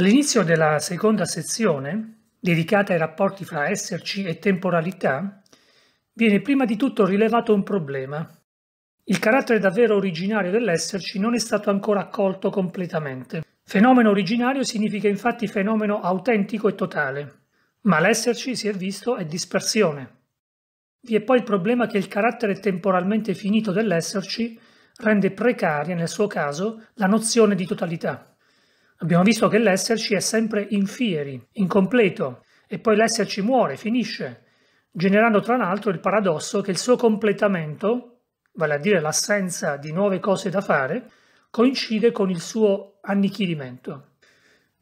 All'inizio della seconda sezione, dedicata ai rapporti fra esserci e temporalità, viene prima di tutto rilevato un problema. Il carattere davvero originario dell'esserci non è stato ancora accolto completamente. Fenomeno originario significa infatti fenomeno autentico e totale, ma l'esserci si è visto è dispersione. Vi è poi il problema che il carattere temporalmente finito dell'esserci rende precaria, nel suo caso, la nozione di totalità. Abbiamo visto che l'esserci è sempre infieri, incompleto, e poi l'esserci muore, finisce, generando tra l'altro il paradosso che il suo completamento, vale a dire l'assenza di nuove cose da fare, coincide con il suo annichilimento.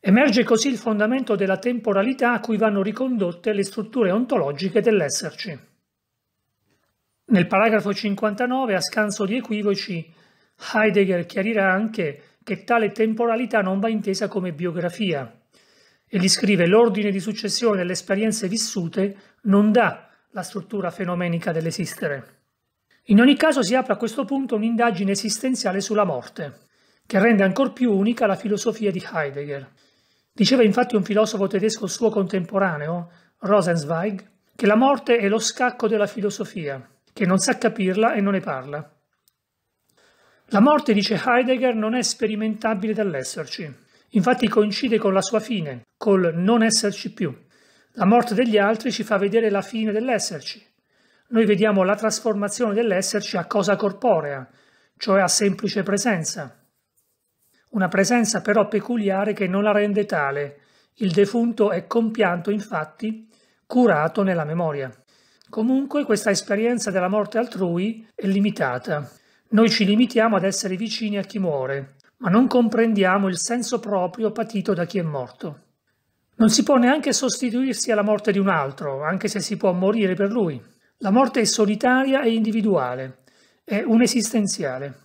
Emerge così il fondamento della temporalità a cui vanno ricondotte le strutture ontologiche dell'esserci. Nel paragrafo 59, a scanso di equivoci, Heidegger chiarirà anche che tale temporalità non va intesa come biografia. Egli scrive l'ordine di successione delle esperienze vissute non dà la struttura fenomenica dell'esistere. In ogni caso si apre a questo punto un'indagine esistenziale sulla morte, che rende ancor più unica la filosofia di Heidegger. Diceva infatti un filosofo tedesco suo contemporaneo, Rosenzweig, che la morte è lo scacco della filosofia, che non sa capirla e non ne parla. La morte, dice Heidegger, non è sperimentabile dall'esserci. Infatti coincide con la sua fine, col non esserci più. La morte degli altri ci fa vedere la fine dell'esserci. Noi vediamo la trasformazione dell'esserci a cosa corporea, cioè a semplice presenza. Una presenza però peculiare che non la rende tale. Il defunto è compianto, infatti, curato nella memoria. Comunque questa esperienza della morte altrui è limitata. Noi ci limitiamo ad essere vicini a chi muore, ma non comprendiamo il senso proprio patito da chi è morto. Non si può neanche sostituirsi alla morte di un altro, anche se si può morire per lui. La morte è solitaria e individuale, è unesistenziale.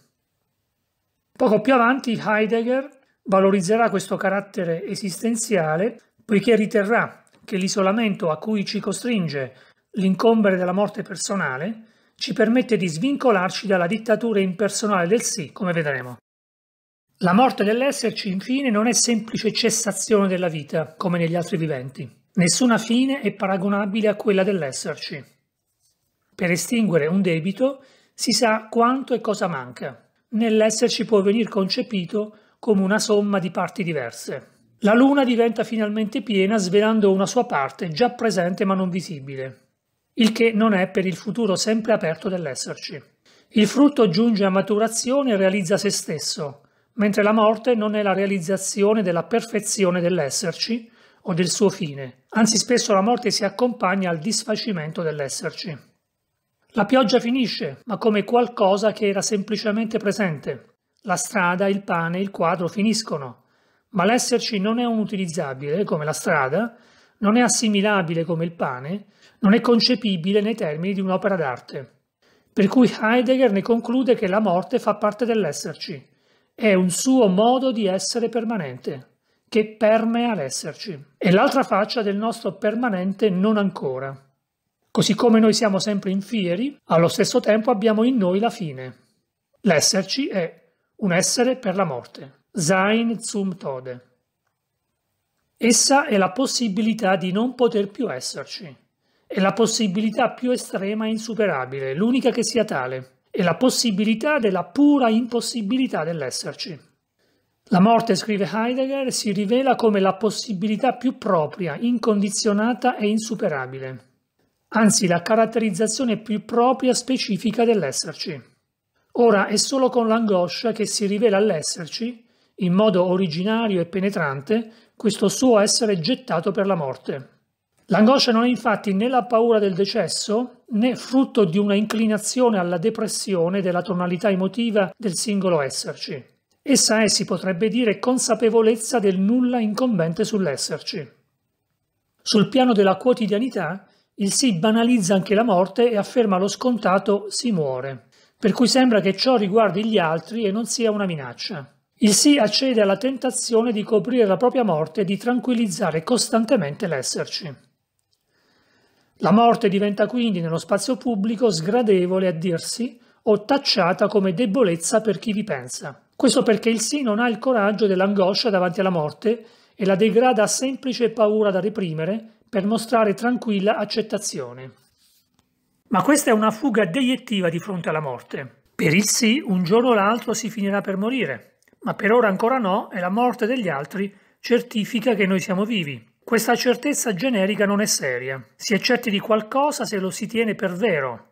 Poco più avanti Heidegger valorizzerà questo carattere esistenziale poiché riterrà che l'isolamento a cui ci costringe l'incombere della morte personale ci permette di svincolarci dalla dittatura impersonale del sì, come vedremo. La morte dell'esserci, infine, non è semplice cessazione della vita, come negli altri viventi. Nessuna fine è paragonabile a quella dell'esserci. Per estinguere un debito si sa quanto e cosa manca. Nell'esserci può venir concepito come una somma di parti diverse. La luna diventa finalmente piena svelando una sua parte già presente ma non visibile il che non è per il futuro sempre aperto dell'esserci. Il frutto giunge a maturazione e realizza se stesso, mentre la morte non è la realizzazione della perfezione dell'esserci o del suo fine, anzi spesso la morte si accompagna al disfacimento dell'esserci. La pioggia finisce, ma come qualcosa che era semplicemente presente. La strada, il pane, il quadro finiscono, ma l'esserci non è un utilizzabile come la strada, non è assimilabile come il pane, non è concepibile nei termini di un'opera d'arte. Per cui Heidegger ne conclude che la morte fa parte dell'esserci, è un suo modo di essere permanente, che permea l'esserci. È l'altra faccia del nostro permanente non ancora. Così come noi siamo sempre in fieri, allo stesso tempo abbiamo in noi la fine. L'esserci è un essere per la morte, Sein zum Tode. Essa è la possibilità di non poter più esserci, è la possibilità più estrema e insuperabile, l'unica che sia tale, è la possibilità della pura impossibilità dell'esserci. La morte, scrive Heidegger, si rivela come la possibilità più propria, incondizionata e insuperabile, anzi la caratterizzazione più propria specifica dell'esserci. Ora è solo con l'angoscia che si rivela all'esserci, in modo originario e penetrante, questo suo essere gettato per la morte. L'angoscia non è infatti né la paura del decesso né frutto di una inclinazione alla depressione della tonalità emotiva del singolo esserci. Essa è, si potrebbe dire, consapevolezza del nulla incombente sull'esserci. Sul piano della quotidianità, il sì banalizza anche la morte e afferma lo scontato si muore, per cui sembra che ciò riguardi gli altri e non sia una minaccia. Il sì accede alla tentazione di coprire la propria morte e di tranquillizzare costantemente l'esserci. La morte diventa quindi nello spazio pubblico sgradevole a dirsi o tacciata come debolezza per chi vi pensa. Questo perché il sì non ha il coraggio dell'angoscia davanti alla morte e la degrada a semplice paura da reprimere per mostrare tranquilla accettazione. Ma questa è una fuga deiettiva di fronte alla morte. Per il sì, un giorno o l'altro si finirà per morire, ma per ora ancora no e la morte degli altri certifica che noi siamo vivi. Questa certezza generica non è seria. Si è certi di qualcosa se lo si tiene per vero,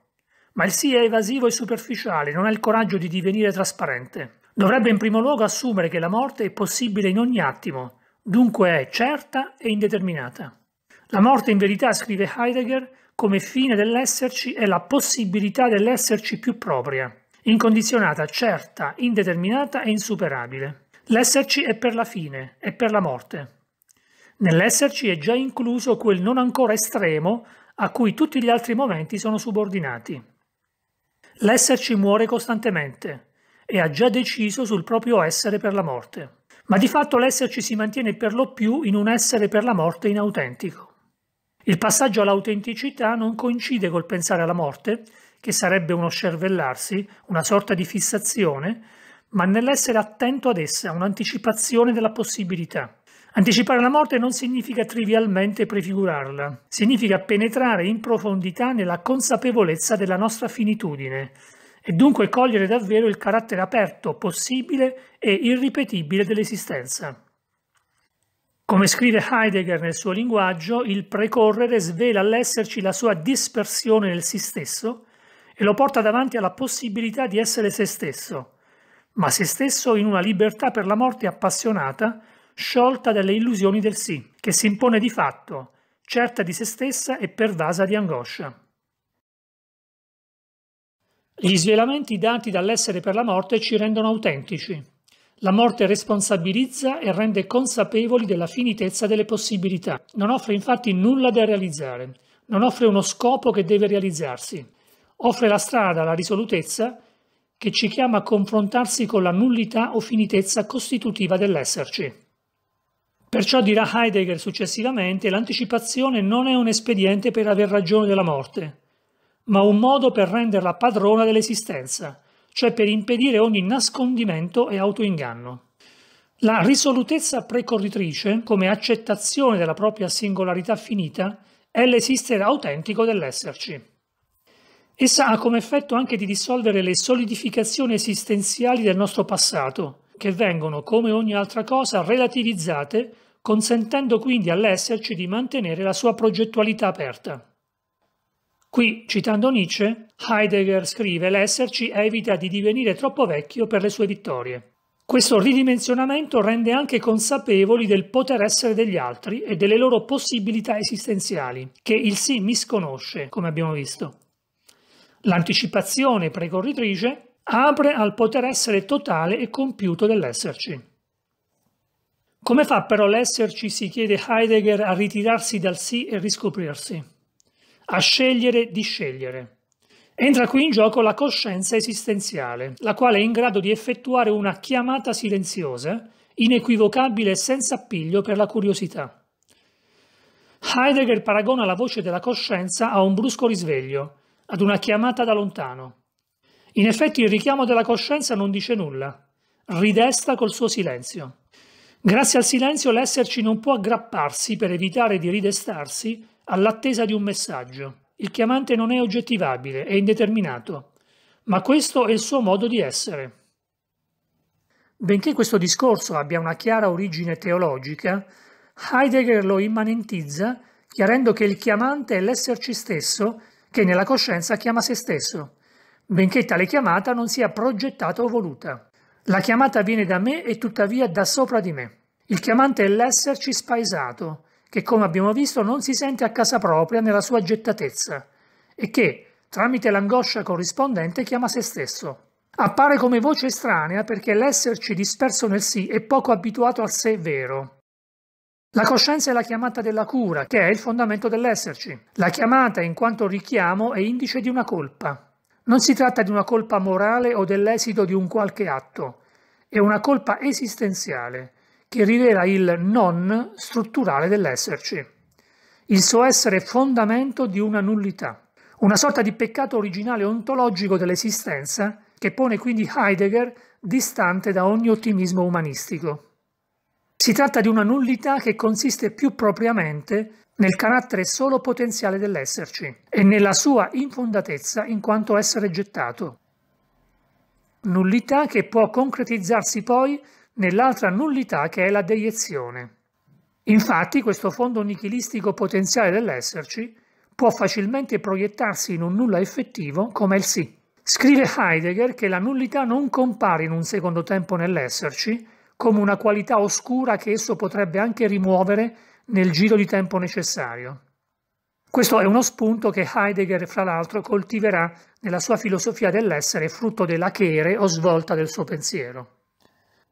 ma il sì è evasivo e superficiale, non ha il coraggio di divenire trasparente. Dovrebbe in primo luogo assumere che la morte è possibile in ogni attimo, dunque è certa e indeterminata. La morte in verità, scrive Heidegger, come fine dell'esserci è la possibilità dell'esserci più propria, incondizionata, certa, indeterminata e insuperabile. L'esserci è per la fine, è per la morte. Nell'esserci è già incluso quel non ancora estremo a cui tutti gli altri momenti sono subordinati. L'esserci muore costantemente e ha già deciso sul proprio essere per la morte, ma di fatto l'esserci si mantiene per lo più in un essere per la morte inautentico. Il passaggio all'autenticità non coincide col pensare alla morte, che sarebbe uno scervellarsi, una sorta di fissazione, ma nell'essere attento ad essa, un'anticipazione della possibilità. Anticipare la morte non significa trivialmente prefigurarla, significa penetrare in profondità nella consapevolezza della nostra finitudine e dunque cogliere davvero il carattere aperto, possibile e irripetibile dell'esistenza. Come scrive Heidegger nel suo linguaggio, il precorrere svela all'esserci la sua dispersione nel si stesso e lo porta davanti alla possibilità di essere se stesso, ma se stesso in una libertà per la morte appassionata sciolta dalle illusioni del sì, che si impone di fatto, certa di se stessa e pervasa di angoscia. Gli svelamenti dati dall'essere per la morte ci rendono autentici. La morte responsabilizza e rende consapevoli della finitezza delle possibilità. Non offre infatti nulla da realizzare, non offre uno scopo che deve realizzarsi, offre la strada alla risolutezza che ci chiama a confrontarsi con la nullità o finitezza costitutiva dell'esserci. Perciò dirà Heidegger successivamente l'anticipazione non è un espediente per aver ragione della morte, ma un modo per renderla padrona dell'esistenza, cioè per impedire ogni nascondimento e autoinganno. La risolutezza precorditrice, come accettazione della propria singolarità finita, è l'esistere autentico dell'esserci. Essa ha come effetto anche di dissolvere le solidificazioni esistenziali del nostro passato, che vengono, come ogni altra cosa, relativizzate, consentendo quindi all'esserci di mantenere la sua progettualità aperta. Qui, citando Nietzsche, Heidegger scrive l'esserci evita di divenire troppo vecchio per le sue vittorie. Questo ridimensionamento rende anche consapevoli del poter essere degli altri e delle loro possibilità esistenziali, che il sì misconosce, come abbiamo visto. L'anticipazione precorritrice apre al poter essere totale e compiuto dell'esserci. Come fa però l'esserci, si chiede Heidegger, a ritirarsi dal sì e riscoprirsi, a scegliere di scegliere? Entra qui in gioco la coscienza esistenziale, la quale è in grado di effettuare una chiamata silenziosa, inequivocabile e senza appiglio per la curiosità. Heidegger paragona la voce della coscienza a un brusco risveglio, ad una chiamata da lontano. In effetti il richiamo della coscienza non dice nulla, ridesta col suo silenzio. Grazie al silenzio l'esserci non può aggrapparsi per evitare di ridestarsi all'attesa di un messaggio. Il chiamante non è oggettivabile, è indeterminato, ma questo è il suo modo di essere. Benché questo discorso abbia una chiara origine teologica, Heidegger lo immanentizza chiarendo che il chiamante è l'esserci stesso che nella coscienza chiama se stesso benché tale chiamata non sia progettata o voluta. La chiamata viene da me e tuttavia da sopra di me. Il chiamante è l'esserci spaesato, che come abbiamo visto non si sente a casa propria nella sua gettatezza e che, tramite l'angoscia corrispondente, chiama se stesso. Appare come voce estranea perché l'esserci disperso nel sì è poco abituato al sé vero. La coscienza è la chiamata della cura, che è il fondamento dell'esserci. La chiamata, in quanto richiamo, è indice di una colpa. Non si tratta di una colpa morale o dell'esito di un qualche atto, è una colpa esistenziale che rivela il non strutturale dell'esserci. Il suo essere fondamento di una nullità, una sorta di peccato originale ontologico dell'esistenza che pone quindi Heidegger distante da ogni ottimismo umanistico. Si tratta di una nullità che consiste più propriamente nel carattere solo potenziale dell'esserci e nella sua infondatezza in quanto essere gettato. Nullità che può concretizzarsi poi nell'altra nullità che è la deiezione. Infatti questo fondo nichilistico potenziale dell'esserci può facilmente proiettarsi in un nulla effettivo come il sì. Scrive Heidegger che la nullità non compare in un secondo tempo nell'esserci come una qualità oscura che esso potrebbe anche rimuovere nel giro di tempo necessario. Questo è uno spunto che Heidegger, fra l'altro, coltiverà nella sua filosofia dell'essere frutto dell'achere o svolta del suo pensiero.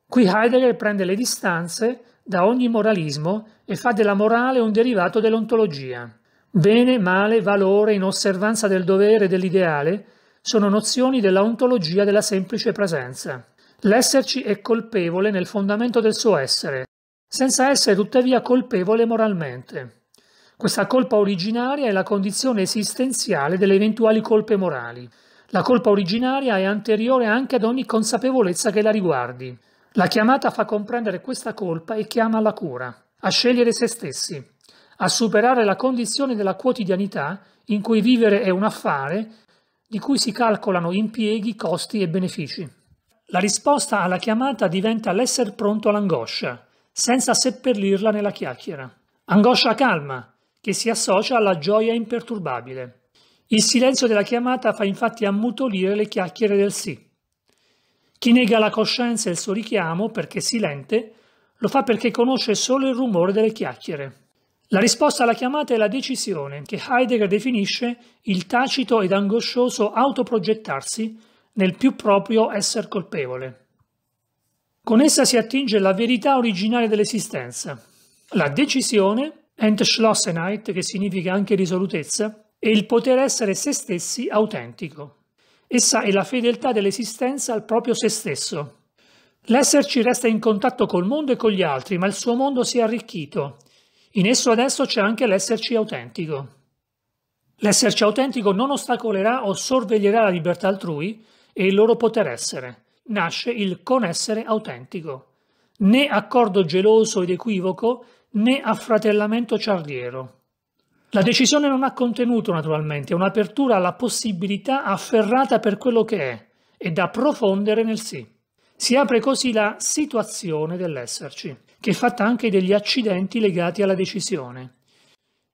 Qui Heidegger prende le distanze da ogni moralismo e fa della morale un derivato dell'ontologia. Bene, male, valore, in osservanza del dovere e dell'ideale sono nozioni della ontologia della semplice presenza. L'esserci è colpevole nel fondamento del suo essere, senza essere tuttavia colpevole moralmente. Questa colpa originaria è la condizione esistenziale delle eventuali colpe morali. La colpa originaria è anteriore anche ad ogni consapevolezza che la riguardi. La chiamata fa comprendere questa colpa e chiama alla cura, a scegliere se stessi, a superare la condizione della quotidianità in cui vivere è un affare di cui si calcolano impieghi, costi e benefici. La risposta alla chiamata diventa l'essere pronto all'angoscia, senza seppellirla nella chiacchiera. Angoscia calma, che si associa alla gioia imperturbabile. Il silenzio della chiamata fa infatti ammutolire le chiacchiere del sì. Chi nega la coscienza e il suo richiamo perché silente lo fa perché conosce solo il rumore delle chiacchiere. La risposta alla chiamata è la decisione, che Heidegger definisce il tacito ed angoscioso autoprogettarsi nel più proprio essere colpevole. Con essa si attinge la verità originaria dell'esistenza, la decisione, Entschlossenheit, che significa anche risolutezza, è il poter essere se stessi autentico. Essa è la fedeltà dell'esistenza al proprio se stesso. L'esserci resta in contatto col mondo e con gli altri, ma il suo mondo si è arricchito. In esso adesso c'è anche l'esserci autentico. L'esserci autentico non ostacolerà o sorveglierà la libertà altrui e il loro poter essere nasce il conessere autentico, né accordo geloso ed equivoco, né affratellamento ciardiero. La decisione non ha contenuto, naturalmente, un'apertura alla possibilità afferrata per quello che è e da profondere nel sì. Si apre così la situazione dell'esserci, che è fatta anche degli accidenti legati alla decisione.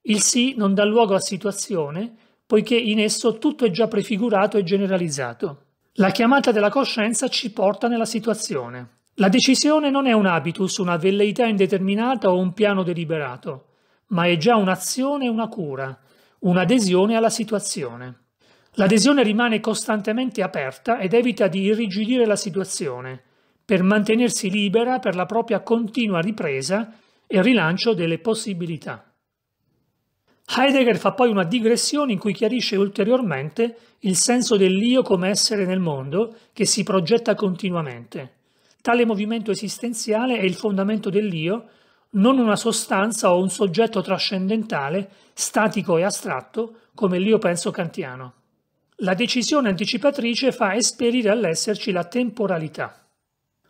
Il sì non dà luogo a situazione, poiché in esso tutto è già prefigurato e generalizzato. La chiamata della coscienza ci porta nella situazione. La decisione non è un habitus, una velleità indeterminata o un piano deliberato, ma è già un'azione e una cura, un'adesione alla situazione. L'adesione rimane costantemente aperta ed evita di irrigidire la situazione, per mantenersi libera per la propria continua ripresa e rilancio delle possibilità. Heidegger fa poi una digressione in cui chiarisce ulteriormente il senso dell'io come essere nel mondo che si progetta continuamente. Tale movimento esistenziale è il fondamento dell'io, non una sostanza o un soggetto trascendentale, statico e astratto, come l'io penso kantiano. La decisione anticipatrice fa esperire all'esserci la temporalità.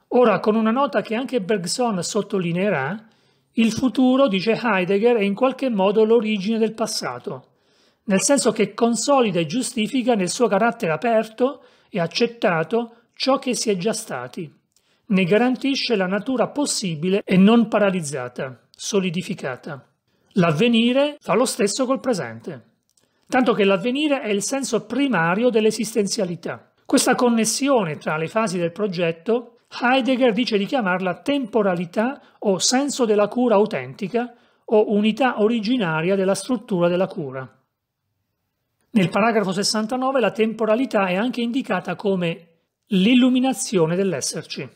Ora, con una nota che anche Bergson sottolineerà, il futuro, dice Heidegger, è in qualche modo l'origine del passato, nel senso che consolida e giustifica nel suo carattere aperto e accettato ciò che si è già stati, ne garantisce la natura possibile e non paralizzata, solidificata. L'avvenire fa lo stesso col presente, tanto che l'avvenire è il senso primario dell'esistenzialità. Questa connessione tra le fasi del progetto Heidegger dice di chiamarla temporalità o senso della cura autentica o unità originaria della struttura della cura. Nel paragrafo 69 la temporalità è anche indicata come l'illuminazione dell'esserci.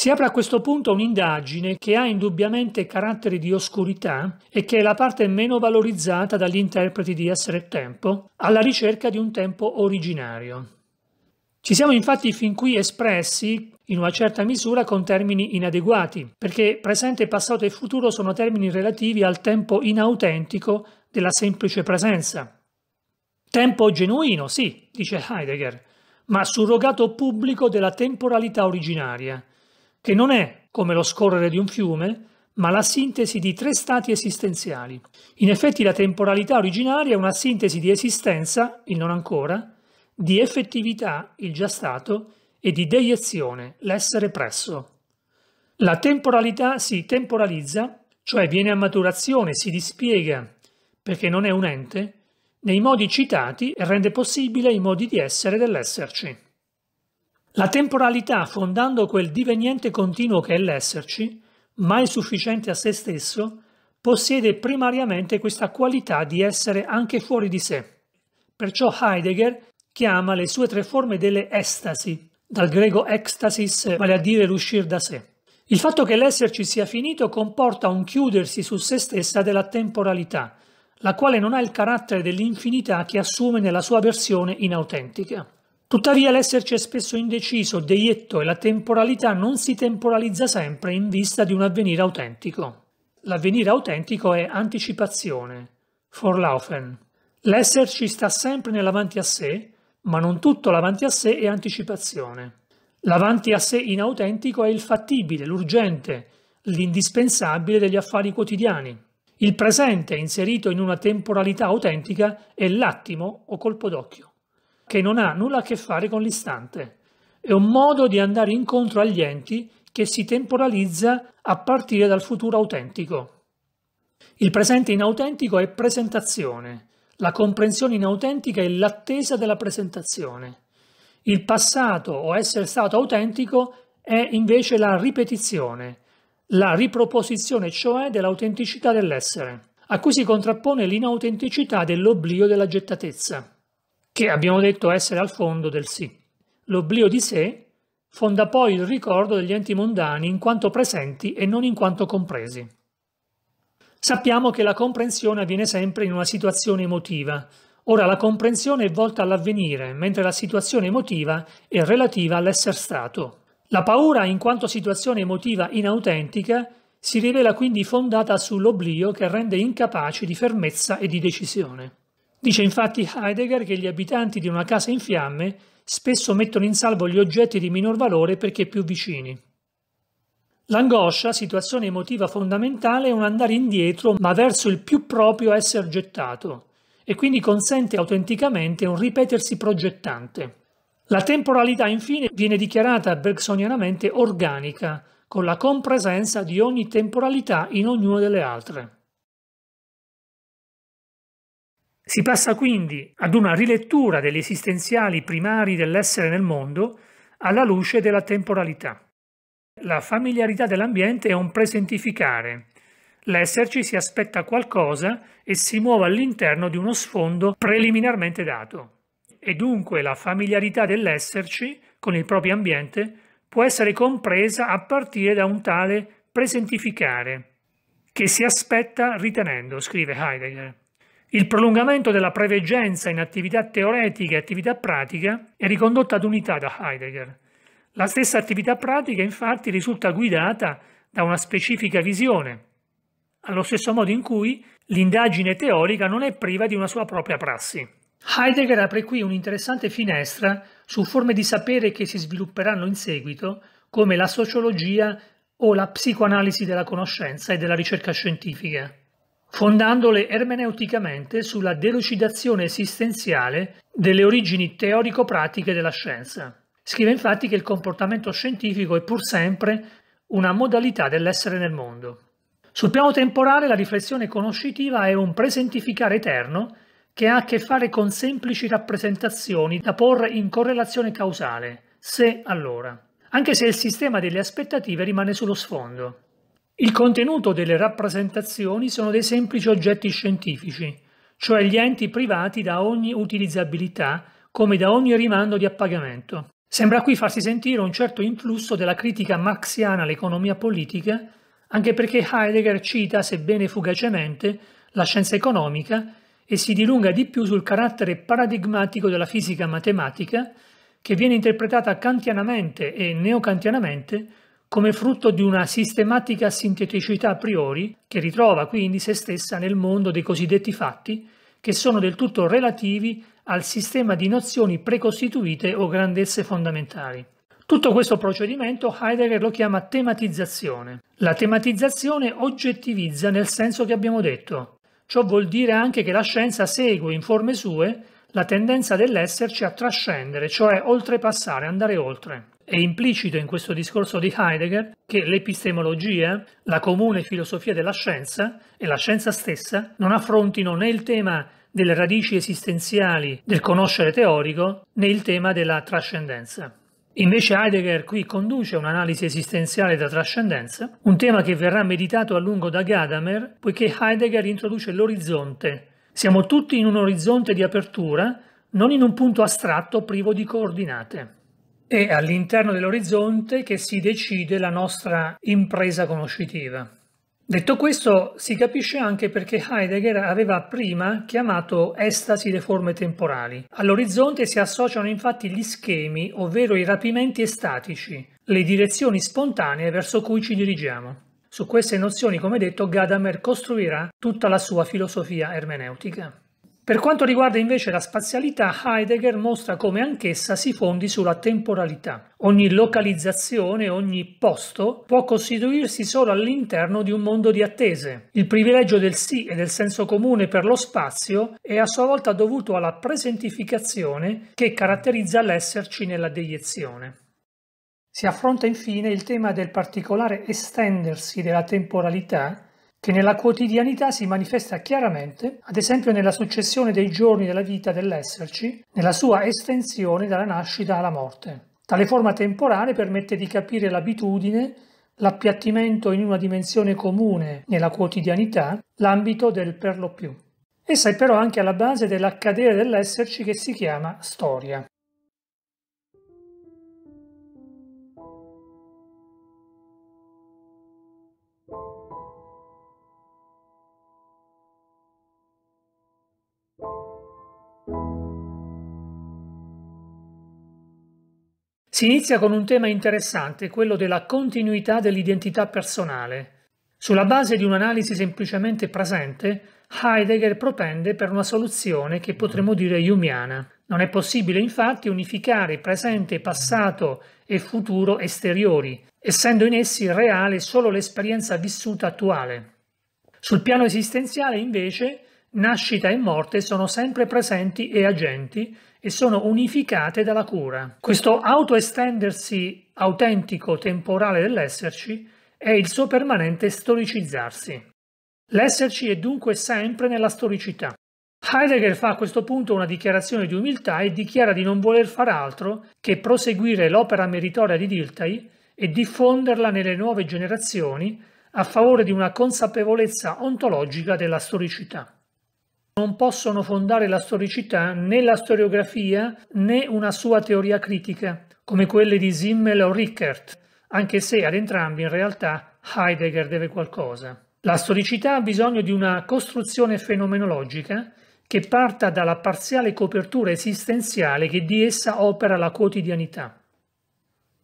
Si apre a questo punto un'indagine che ha indubbiamente caratteri di oscurità e che è la parte meno valorizzata dagli interpreti di Essere Tempo, alla ricerca di un tempo originario. Ci siamo infatti fin qui espressi in una certa misura con termini inadeguati, perché presente, passato e futuro sono termini relativi al tempo inautentico della semplice presenza. Tempo genuino, sì, dice Heidegger, ma surrogato pubblico della temporalità originaria, che non è come lo scorrere di un fiume, ma la sintesi di tre stati esistenziali. In effetti la temporalità originaria è una sintesi di esistenza, il non ancora, di effettività, il già stato, e di deiezione, l'essere presso. La temporalità si temporalizza, cioè viene a maturazione, si dispiega, perché non è un ente, nei modi citati e rende possibile i modi di essere dell'esserci. La temporalità, fondando quel diveniente continuo che è l'esserci, mai sufficiente a se stesso, possiede primariamente questa qualità di essere anche fuori di sé. Perciò Heidegger chiama le sue tre forme delle estasi, dal greco ecstasis, vale a dire l'uscir da sé. Il fatto che l'esserci sia finito comporta un chiudersi su se stessa della temporalità, la quale non ha il carattere dell'infinità che assume nella sua versione inautentica. Tuttavia l'esserci è spesso indeciso, deietto e la temporalità non si temporalizza sempre in vista di un avvenire autentico. L'avvenire autentico è anticipazione, forlaufen. L'esserci sta sempre nell'avanti a sé, ma non tutto l'avanti a sé è anticipazione. L'avanti a sé inautentico è il fattibile, l'urgente, l'indispensabile degli affari quotidiani. Il presente, inserito in una temporalità autentica, è l'attimo o colpo d'occhio che non ha nulla a che fare con l'istante. È un modo di andare incontro agli enti che si temporalizza a partire dal futuro autentico. Il presente inautentico è presentazione, la comprensione inautentica è l'attesa della presentazione. Il passato o essere stato autentico è invece la ripetizione, la riproposizione cioè dell'autenticità dell'essere, a cui si contrappone l'inautenticità dell'oblio della gettatezza che abbiamo detto essere al fondo del sì. L'oblio di sé fonda poi il ricordo degli enti mondani in quanto presenti e non in quanto compresi. Sappiamo che la comprensione avviene sempre in una situazione emotiva. Ora la comprensione è volta all'avvenire, mentre la situazione emotiva è relativa all'essere stato. La paura, in quanto situazione emotiva inautentica, si rivela quindi fondata sull'oblio che rende incapaci di fermezza e di decisione. Dice infatti Heidegger che gli abitanti di una casa in fiamme spesso mettono in salvo gli oggetti di minor valore perché più vicini. L'angoscia, situazione emotiva fondamentale, è un andare indietro ma verso il più proprio essere gettato e quindi consente autenticamente un ripetersi progettante. La temporalità infine viene dichiarata bergsonianamente organica, con la compresenza di ogni temporalità in ognuna delle altre. Si passa quindi ad una rilettura degli esistenziali primari dell'essere nel mondo alla luce della temporalità. La familiarità dell'ambiente è un presentificare. L'esserci si aspetta qualcosa e si muove all'interno di uno sfondo preliminarmente dato. E dunque la familiarità dell'esserci con il proprio ambiente può essere compresa a partire da un tale presentificare, che si aspetta ritenendo, scrive Heidegger. Il prolungamento della preveggenza in attività teoretica e attività pratica è ricondotta ad unità da Heidegger. La stessa attività pratica infatti risulta guidata da una specifica visione, allo stesso modo in cui l'indagine teorica non è priva di una sua propria prassi. Heidegger apre qui un'interessante finestra su forme di sapere che si svilupperanno in seguito, come la sociologia o la psicoanalisi della conoscenza e della ricerca scientifica fondandole ermeneuticamente sulla delucidazione esistenziale delle origini teorico-pratiche della scienza. Scrive infatti che il comportamento scientifico è pur sempre una modalità dell'essere nel mondo. Sul piano temporale la riflessione conoscitiva è un presentificare eterno che ha a che fare con semplici rappresentazioni da porre in correlazione causale, se allora, anche se il sistema delle aspettative rimane sullo sfondo. Il contenuto delle rappresentazioni sono dei semplici oggetti scientifici, cioè gli enti privati da ogni utilizzabilità, come da ogni rimando di appagamento. Sembra qui farsi sentire un certo influsso della critica marxiana all'economia politica, anche perché Heidegger cita, sebbene fugacemente, la scienza economica e si dilunga di più sul carattere paradigmatico della fisica matematica, che viene interpretata kantianamente e neocantianamente come frutto di una sistematica sinteticità a priori che ritrova quindi se stessa nel mondo dei cosiddetti fatti, che sono del tutto relativi al sistema di nozioni precostituite o grandezze fondamentali. Tutto questo procedimento Heidegger lo chiama tematizzazione. La tematizzazione oggettivizza nel senso che abbiamo detto. Ciò vuol dire anche che la scienza segue in forme sue la tendenza dell'esserci a trascendere, cioè oltrepassare, andare oltre. È implicito in questo discorso di Heidegger che l'epistemologia, la comune filosofia della scienza e la scienza stessa non affrontino né il tema delle radici esistenziali del conoscere teorico né il tema della trascendenza. Invece Heidegger qui conduce un'analisi esistenziale da trascendenza, un tema che verrà meditato a lungo da Gadamer, poiché Heidegger introduce l'orizzonte. Siamo tutti in un orizzonte di apertura, non in un punto astratto privo di coordinate è all'interno dell'orizzonte che si decide la nostra impresa conoscitiva. Detto questo, si capisce anche perché Heidegger aveva prima chiamato estasi le forme temporali. All'orizzonte si associano infatti gli schemi, ovvero i rapimenti estatici, le direzioni spontanee verso cui ci dirigiamo. Su queste nozioni, come detto, Gadamer costruirà tutta la sua filosofia ermeneutica. Per quanto riguarda invece la spazialità, Heidegger mostra come anch'essa si fondi sulla temporalità. Ogni localizzazione, ogni posto può costituirsi solo all'interno di un mondo di attese. Il privilegio del sì e del senso comune per lo spazio è a sua volta dovuto alla presentificazione che caratterizza l'esserci nella deiezione. Si affronta infine il tema del particolare estendersi della temporalità che nella quotidianità si manifesta chiaramente, ad esempio nella successione dei giorni della vita dell'esserci, nella sua estensione dalla nascita alla morte. Tale forma temporale permette di capire l'abitudine, l'appiattimento in una dimensione comune nella quotidianità, l'ambito del per lo più. Essa è però anche alla base dell'accadere dell'esserci che si chiama storia. Si inizia con un tema interessante, quello della continuità dell'identità personale. Sulla base di un'analisi semplicemente presente, Heidegger propende per una soluzione che potremmo dire humiana. Non è possibile infatti unificare presente, passato e futuro esteriori, essendo in essi reale solo l'esperienza vissuta attuale. Sul piano esistenziale, invece, nascita e morte sono sempre presenti e agenti e sono unificate dalla cura. Questo autoestendersi autentico temporale dell'esserci è il suo permanente storicizzarsi. L'esserci è dunque sempre nella storicità. Heidegger fa a questo punto una dichiarazione di umiltà e dichiara di non voler far altro che proseguire l'opera meritoria di Diltai e diffonderla nelle nuove generazioni a favore di una consapevolezza ontologica della storicità non possono fondare la storicità né la storiografia né una sua teoria critica, come quelle di Simmel o Rickert, anche se ad entrambi in realtà Heidegger deve qualcosa. La storicità ha bisogno di una costruzione fenomenologica che parta dalla parziale copertura esistenziale che di essa opera la quotidianità.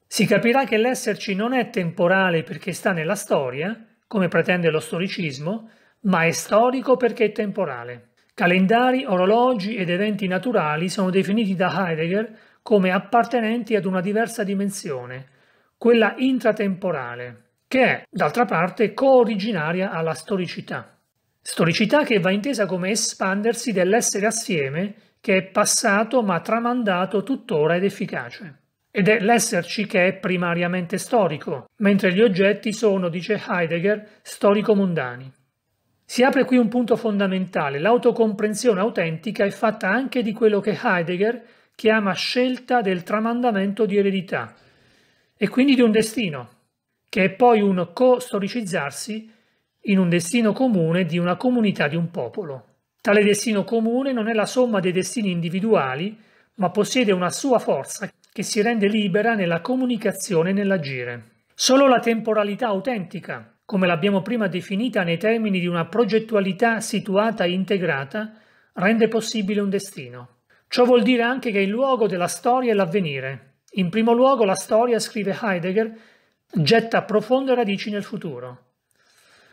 Si capirà che l'esserci non è temporale perché sta nella storia, come pretende lo storicismo, ma è storico perché è temporale. Calendari, orologi ed eventi naturali sono definiti da Heidegger come appartenenti ad una diversa dimensione, quella intratemporale, che è, d'altra parte, co-originaria alla storicità. Storicità che va intesa come espandersi dell'essere assieme che è passato ma tramandato tuttora ed efficace. Ed è l'esserci che è primariamente storico, mentre gli oggetti sono, dice Heidegger, storico-mondani. Si apre qui un punto fondamentale, l'autocomprensione autentica è fatta anche di quello che Heidegger chiama scelta del tramandamento di eredità e quindi di un destino, che è poi un co-storicizzarsi in un destino comune di una comunità, di un popolo. Tale destino comune non è la somma dei destini individuali, ma possiede una sua forza che si rende libera nella comunicazione e nell'agire. Solo la temporalità autentica come l'abbiamo prima definita nei termini di una progettualità situata e integrata, rende possibile un destino. Ciò vuol dire anche che il luogo della storia è l'avvenire. In primo luogo la storia, scrive Heidegger, getta profonde radici nel futuro.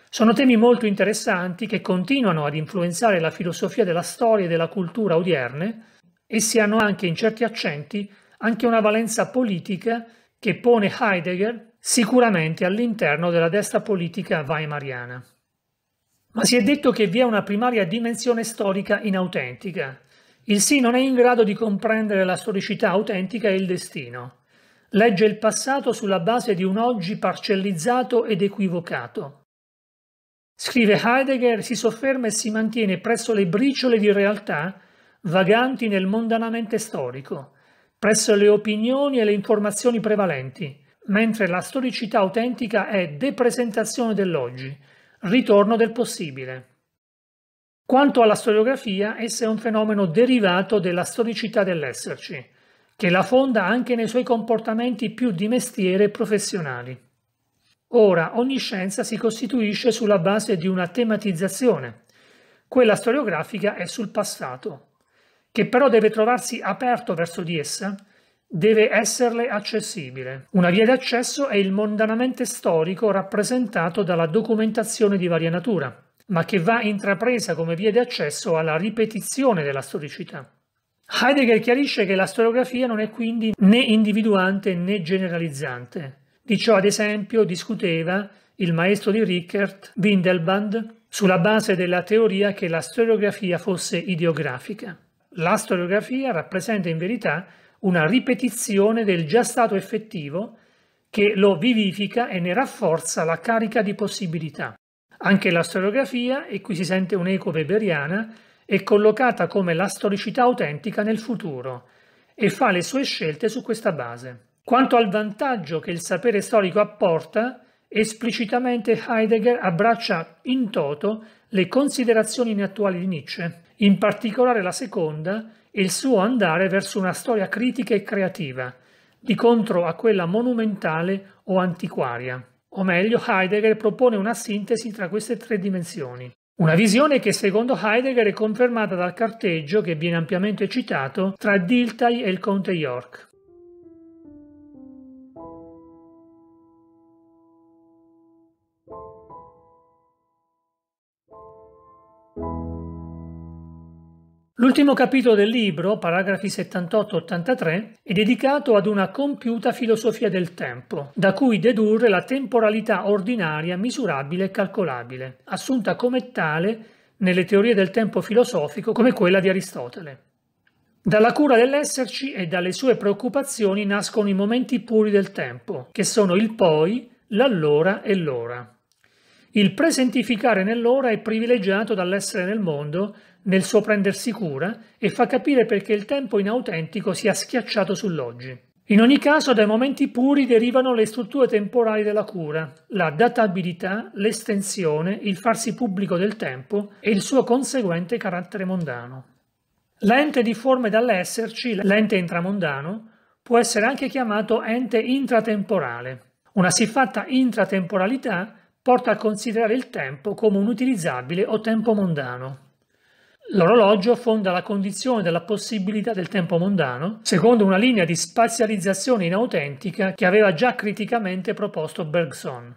Sono temi molto interessanti che continuano ad influenzare la filosofia della storia e della cultura odierne, essi hanno anche in certi accenti anche una valenza politica che pone Heidegger sicuramente all'interno della destra politica weimariana. Ma si è detto che vi è una primaria dimensione storica inautentica. Il sì non è in grado di comprendere la storicità autentica e il destino. Legge il passato sulla base di un oggi parcellizzato ed equivocato. Scrive Heidegger, si sofferma e si mantiene presso le briciole di realtà vaganti nel mondanamente storico, presso le opinioni e le informazioni prevalenti, mentre la storicità autentica è depresentazione dell'oggi, ritorno del possibile. Quanto alla storiografia, essa è un fenomeno derivato della storicità dell'esserci, che la fonda anche nei suoi comportamenti più di mestiere e professionali. Ora, ogni scienza si costituisce sulla base di una tematizzazione. Quella storiografica è sul passato, che però deve trovarsi aperto verso di essa deve esserle accessibile. Una via d'accesso è il mondanamente storico rappresentato dalla documentazione di varia natura, ma che va intrapresa come via d'accesso alla ripetizione della storicità. Heidegger chiarisce che la storiografia non è quindi né individuante né generalizzante. Di ciò, ad esempio, discuteva il maestro di Rickert, Windelband, sulla base della teoria che la storiografia fosse ideografica. La storiografia rappresenta in verità una ripetizione del già stato effettivo che lo vivifica e ne rafforza la carica di possibilità. Anche la storiografia, e qui si sente un'eco weberiana, è collocata come la storicità autentica nel futuro e fa le sue scelte su questa base. Quanto al vantaggio che il sapere storico apporta, esplicitamente Heidegger abbraccia in toto le considerazioni inattuali di Nietzsche, in particolare la seconda, e il suo andare verso una storia critica e creativa, di contro a quella monumentale o antiquaria. O meglio, Heidegger propone una sintesi tra queste tre dimensioni. Una visione che secondo Heidegger è confermata dal carteggio che viene ampiamente citato tra Diltai e il conte York. L'ultimo capitolo del libro, paragrafi 78-83, è dedicato ad una compiuta filosofia del tempo, da cui dedurre la temporalità ordinaria misurabile e calcolabile, assunta come tale nelle teorie del tempo filosofico come quella di Aristotele. Dalla cura dell'esserci e dalle sue preoccupazioni nascono i momenti puri del tempo, che sono il poi, l'allora e l'ora. Il presentificare nell'ora è privilegiato dall'essere nel mondo, nel suo prendersi cura, e fa capire perché il tempo inautentico sia schiacciato sull'oggi. In ogni caso, dai momenti puri derivano le strutture temporali della cura, la databilità, l'estensione, il farsi pubblico del tempo e il suo conseguente carattere mondano. L'ente di forme dall'esserci, l'ente intramondano, può essere anche chiamato ente intratemporale. Una siffatta intratemporalità porta a considerare il tempo come un utilizzabile o tempo mondano. L'orologio fonda la condizione della possibilità del tempo mondano, secondo una linea di spazializzazione inautentica che aveva già criticamente proposto Bergson.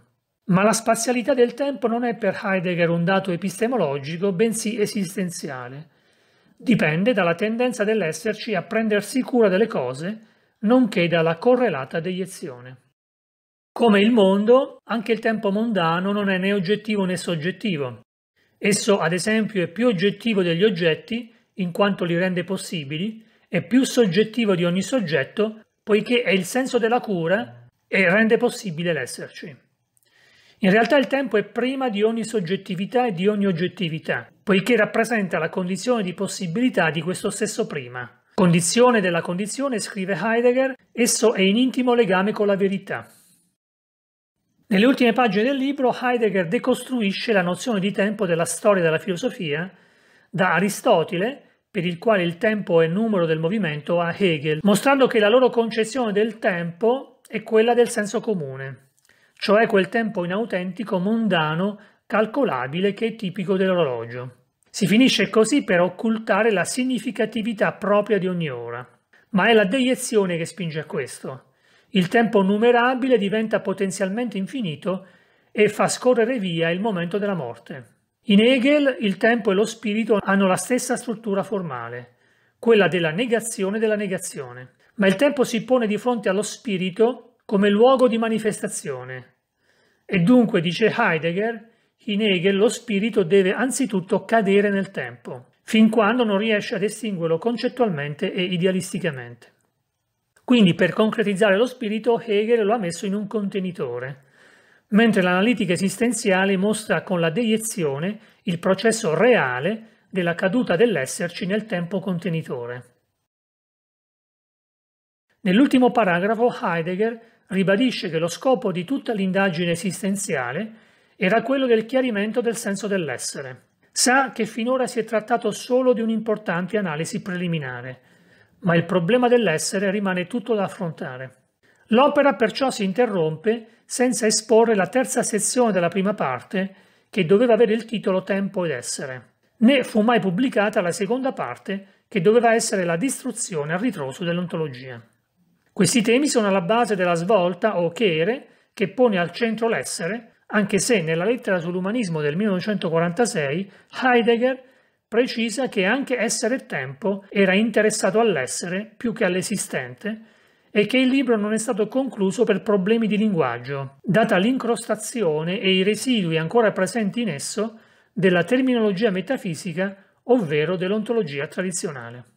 Ma la spazialità del tempo non è per Heidegger un dato epistemologico, bensì esistenziale. Dipende dalla tendenza dell'esserci a prendersi cura delle cose, nonché dalla correlata deiezione. Come il mondo, anche il tempo mondano non è né oggettivo né soggettivo. Esso, ad esempio, è più oggettivo degli oggetti, in quanto li rende possibili, è più soggettivo di ogni soggetto, poiché è il senso della cura e rende possibile l'esserci. In realtà il tempo è prima di ogni soggettività e di ogni oggettività, poiché rappresenta la condizione di possibilità di questo stesso prima. Condizione della condizione, scrive Heidegger, esso è in intimo legame con la verità. Nelle ultime pagine del libro Heidegger decostruisce la nozione di tempo della storia della filosofia da Aristotele, per il quale il tempo è numero del movimento, a Hegel, mostrando che la loro concezione del tempo è quella del senso comune, cioè quel tempo inautentico, mondano, calcolabile che è tipico dell'orologio. Si finisce così per occultare la significatività propria di ogni ora, ma è la deiezione che spinge a questo, il tempo numerabile diventa potenzialmente infinito e fa scorrere via il momento della morte. In Hegel il tempo e lo spirito hanno la stessa struttura formale, quella della negazione della negazione, ma il tempo si pone di fronte allo spirito come luogo di manifestazione. E dunque, dice Heidegger, in Hegel lo spirito deve anzitutto cadere nel tempo, fin quando non riesce a distinguerlo concettualmente e idealisticamente. Quindi per concretizzare lo spirito Hegel lo ha messo in un contenitore, mentre l'analitica esistenziale mostra con la deiezione il processo reale della caduta dell'esserci nel tempo contenitore. Nell'ultimo paragrafo Heidegger ribadisce che lo scopo di tutta l'indagine esistenziale era quello del chiarimento del senso dell'essere. Sa che finora si è trattato solo di un'importante analisi preliminare, ma il problema dell'essere rimane tutto da affrontare. L'opera perciò si interrompe senza esporre la terza sezione della prima parte, che doveva avere il titolo Tempo ed essere, né fu mai pubblicata la seconda parte, che doveva essere la distruzione al ritroso dell'ontologia. Questi temi sono alla base della svolta o chere che pone al centro l'essere, anche se nella lettera sull'umanismo del 1946 Heidegger precisa che anche essere e tempo era interessato all'essere più che all'esistente e che il libro non è stato concluso per problemi di linguaggio, data l'incrostazione e i residui ancora presenti in esso della terminologia metafisica, ovvero dell'ontologia tradizionale.